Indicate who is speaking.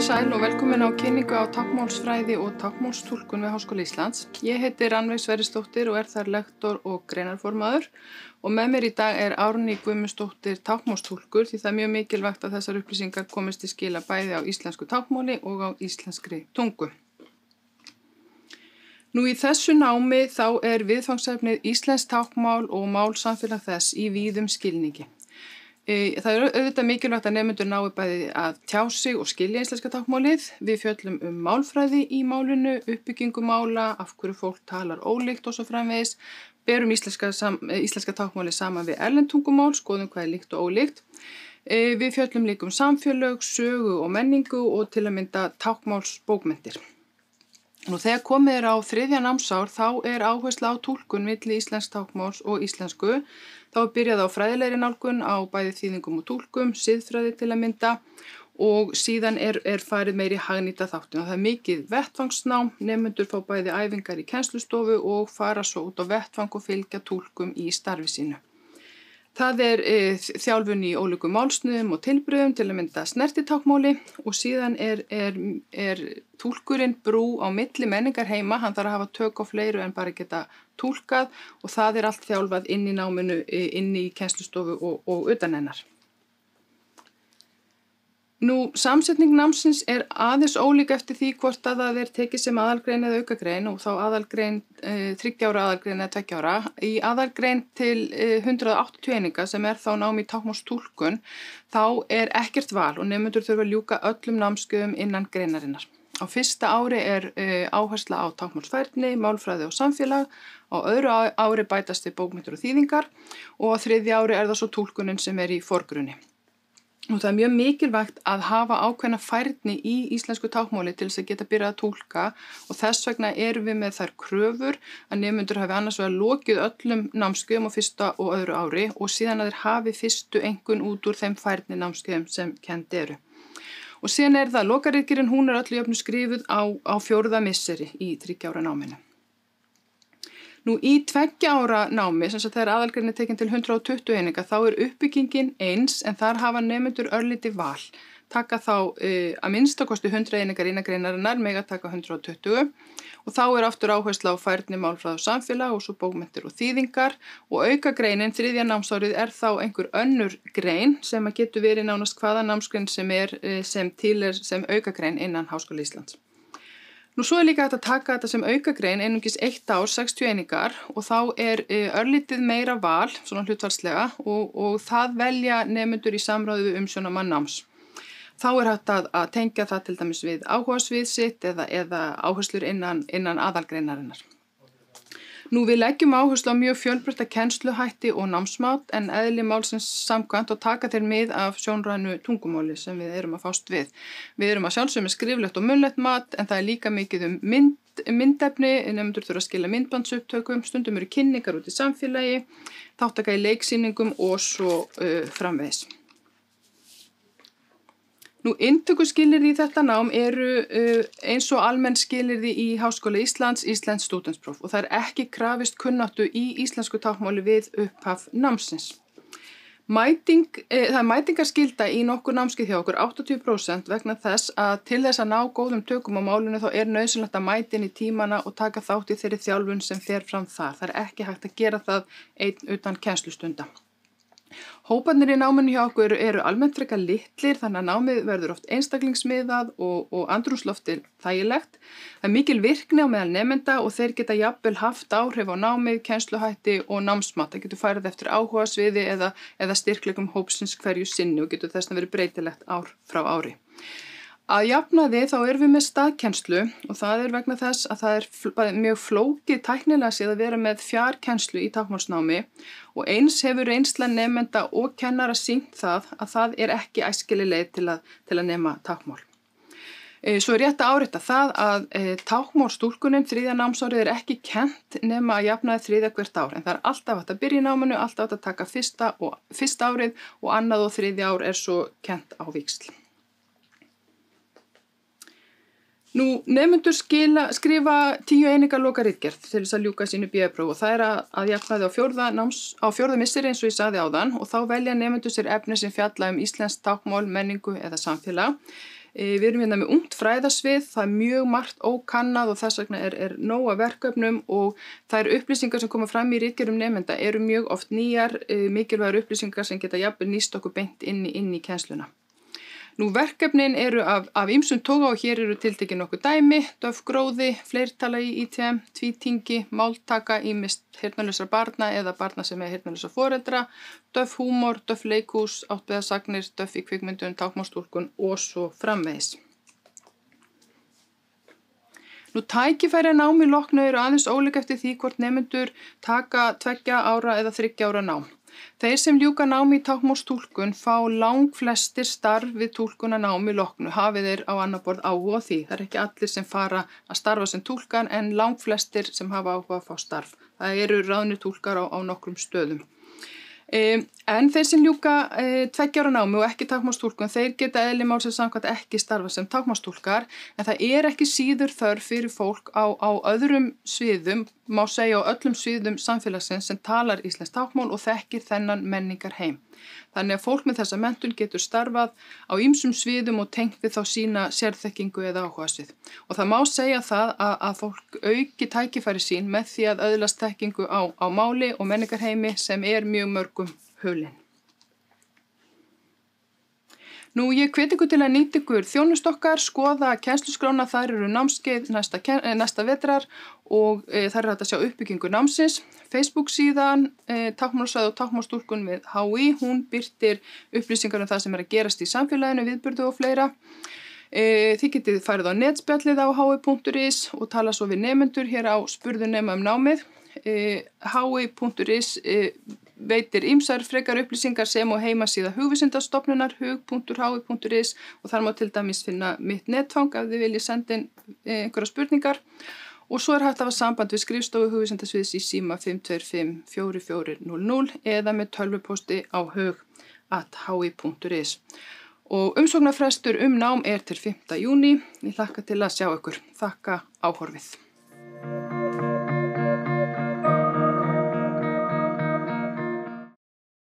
Speaker 1: Komið sæl og velkomin á kynningu á takkmálsfræði og takkmálstúlkun við Háskóli Íslands. Ég heiti Rannveig Sveristóttir og er þar lektor og greinarformaður og með mér í dag er Árni Guðmustóttir takkmálstúlkur því það er mjög mikilvægt að þessar upplýsingar komist í skila bæði á íslensku takkmáli og á íslenskri tungu. Nú í þessu námi þá er viðfangsefnið Íslensk takkmál og málsamfélag þess í víðum skilningi. Það er auðvitað mikilvægt að nefnundur nái bæði að tjá sig og skilja íslenska tákmálið. Við fjöllum um málfræði í málinu, uppbyggingu mála, af hverju fólk talar ólíkt og svo framvegis. Berum íslenska, íslenska tákmálið saman við erlendtungumál, skoðum hvað er líkt og ólíkt. Við fjöllum líkum samfélög, sögu og menningu og til að mynda tákmálsbókmyndir. Nú þegar komið er á þriðja námsár þá er áhersla á tólkun milli íslensk tákmáls og íslensku. Þá er byrjað á fræðilegri nálgun á bæði þýðingum og tólkum, siðfræði til að mynda og síðan er, er farið meiri hagnýta þáttun. Það er mikið vettvangsnám, nefnundur fá bæði æfingar í kennslustofu og fara svo út á vettvang og fylgja tólkum í starfi sínu. Það er e, þjálfun í ólíkum málsnum og tilbröðum til að mynda snertitákmáli og síðan er, er, er tólkurinn brú á milli menningar heima, hann þarf að hafa tök á fleiru en bara geta tólkað og það er allt þjálfað inn í náminu, e, inn í kennslustofu og, og utan hennar. Nú, samsetning námsins er aðeins ólík eftir því hvort að það er tekið sem aðalgrein eða aukagrein og þá aðalgrein, e, eh, 30 ára aðalgrein eða 20 ára. Í aðalgrein til e, eh, 180 eininga sem er þá nám í tákmálstúlkun, þá er ekkert val og nefnundur þurfa að ljúka öllum námskuðum innan greinarinnar. Á fyrsta ári er e, áhersla á tákmálsfærni, málfræði og samfélag, á öðru ári bætast við bókmyndur og þýðingar og á þriðja ári er það svo túlkunin sem er í forgrunni og það er mjög mikilvægt að hafa ákveðna færni í íslensku tákmáli til þess að geta byrjað að tólka og þess vegna erum við með þær kröfur að nefnundur hafi annars vegar lokið öllum námskjöfum á fyrsta og öðru ári og síðan að þeir hafi fyrstu engun út úr þeim færni námskjöfum sem kend eru. Og síðan er það lokaríkirinn, hún er öllu jöfnu skrifuð á, á fjóruða misseri í 30 ára náminu. Nú í tveggja ára námi, sem þess að það er aðalgreinni tekinn til 120 eininga, þá er uppbyggingin eins en þar hafa nefnendur örliti val. Takka þá e, að minnstakosti 100 einingar innagreinarinnar, megataka 120 og þá er aftur áhersla á færni málfræð og samfélag og svo bókmyndir og þýðingar og auka greinin þriðja námsárið er þá einhver önnur grein sem að getur verið nánast hvaða námsgrein sem er eh, sem til er sem auka grein innan Háskóli Íslands. Nú svo er líka hægt að taka þetta sem aukagrein einungis 1 ár 60 einingar og þá er e, örlítið meira val, svona hlutvarslega, og, og það velja nefnendur í samráðu um sjónum að náms. Þá er hægt að, að tengja það til dæmis við áhuga sviðsitt eða, eða áherslur innan, innan aðalgreinarinnar. Nú við leggjum áherslu á mjög fjölbreytta kennsluhætti og námsmátt en eðli málsins samkvæmt og taka þeir mið af sjónrænu tungumáli sem við erum að fást við. Við erum að sjálfsögum með skriflegt og munlegt mat en það er líka mikið um mynd, myndefni, nefndur þurfa að skila myndbandsuptökum, stundum eru kynningar út í samfélagi, þáttaka í leiksýningum og svo uh, framvegis. Nú, intöku skilirði í þetta nám eru uh, eins og almenn skilirði í Háskóla Íslands, Íslands stútenspróf og það er ekki krafist kunnáttu í íslensku tákmáli við upphaf námsins. Mæting, eh, það er mætingarskilda í nokkur námskið hjá okkur, 80% vegna þess að til þess að ná góðum tökum á málunni þá er nöðsynlegt að mætin í tímana og taka þátt í þeirri þjálfun sem fer fram það. Það er ekki hægt að gera það einn utan kennslustunda. Hópanir í náminu hjá okkur eru almennt frekar litlir þannig að námið verður oft einstaklingsmiðað og, og andrúsloftir þægilegt. Það er mikil virkni á meðal nefnda og þeir geta jafnvel haft áhrif á námið, kennsluhætti og námsmat. Það getur færið eftir áhuga sviði eða, eða styrklegum hópsins hverju sinni og getur þess að vera breytilegt ár frá ári. Að jafnaði þá erum við með staðkjenslu og það er vegna þess að það er mjög flókið tæknilega séð að vera með fjarkjenslu í takmálsnámi og eins hefur einsla nefnenda og kennara sínt það að það er ekki æskilileg til að, til að nefna takmál. Eh, svo er rétt að áreita það að eh, takmálstúrkunum þrýða námsárið er ekki kent nefna að jafnaði þrýða hvert ár en það er alltaf að byrja í námanu, alltaf að taka fyrsta, og, fyrsta árið og annað og þrýði ár er svo kent á viksl. Nú, nefnendur skrifa tíu einingar loka rittgjert til þess að ljúka sínu bjöðpróf og það er að, að jafnaði á fjörða, fjörða misseri eins og ég saði á þann og þá velja nefnendur sér efni sem fjalla um Íslands takmál, menningu eða samfélag. E, við erum hérna með ungt fræðarsvið, það er mjög margt ókannað og þess vegna er, er nóga verköpnum og þær upplýsingar sem koma fram í rittgjörum nefnenda eru mjög oft nýjar, e, mikilvægur upplýsingar sem geta jafnvel nýst okkur beint inn, inn í kænsluna. Nú verkefnin eru af ýmsum tóða og hér eru tiltekið nokkuð dæmi, döfgróði, fleirtala í ITM, tvítingi, máltaka í mist hirnalösa barna eða barna sem er hirnalösa foreldra, döfhúmor, döfleikús, áttveðasagnir, döf í kvikmyndun, tákmástúrkun og svo framvegis. Nú tækifæri nám í loknu eru aðeins óleik eftir því hvort nemyndur taka tveggja ára eða þryggja ára nám. Þeir sem ljúka námi í tákmálstúlkun fá langflestir starf við túlkunanámi loknu, hafið þeir á annar borð áhuga því. Það er ekki allir sem fara að starfa sem túlkan en langflestir sem hafa áhuga að fá starf. Það eru ráðnir túlkar á, á nokkrum stöðum. Um, en þeir sem ljúka uh, eh, tveggjára námi og ekki tákmálstúlkun, þeir geta eðli málsins samkvæmt ekki starfa sem tákmálstúlkar en það er ekki síður þörf fyrir fólk á, á öðrum sviðum má segja á öllum sviðum samfélagsins sem talar íslensk tákmál og þekkir þennan menningar heim. Þannig að fólk með þessa mentun getur starfað á ýmsum sviðum og tengt við þá sína sérþekkingu eða áhugasvið. Og það má segja það að, að fólk auki tækifæri sín með því að öðlast þekkingu á, á máli og menningar heimi sem er mjög mörgum hulinn. Nú ég hveti ykkur til að nýti ykkur þjónustokkar, skoða kennsluskrána, þar eru námskeið næsta, eh, næsta vetrar og e, þar er þetta að sjá uppbyggingu námsins. Facebook síðan, e, eh, Tákmársvæð og Tákmárstúrkun við HÍ, hún byrtir upplýsingar um það sem er að gerast í samfélaginu, viðbyrtu og fleira. E, þið getið farið á netspjallið á hí.is og tala svo við nefnendur hér á spurðunema um námið. hí.is veitir ymsar frekar upplýsingar sem og heimasíða hugvisindastofnunar hug.hu.is og þar má til dæmis finna mitt netfang ef þið viljið senda inn eh, einhverja spurningar og svo er hægt að hafa samband við skrifstofu hugvisindasviðs í síma 525 4400 eða með tölvuposti á hug.hi.is og umsóknarfrestur um nám er til 5. júni ég þakka til að sjá ykkur þakka áhorfið